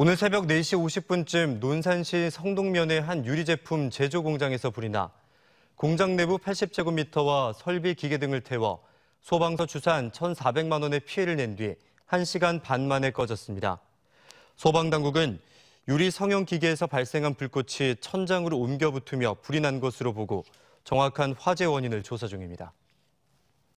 오늘 새벽 4시 50분쯤 논산시 성동면의 한 유리제품 제조 공장에서 불이 나 공장 내부 80제곱미터와 설비 기계 등을 태워 소방서 추산 1,400만 원의 피해를 낸 뒤 1시간 반 만에 꺼졌습니다. 소방당국은 유리 성형 기계에서 발생한 불꽃이 천장으로 옮겨 붙으며 불이 난 것으로 보고 정확한 화재 원인을 조사 중입니다.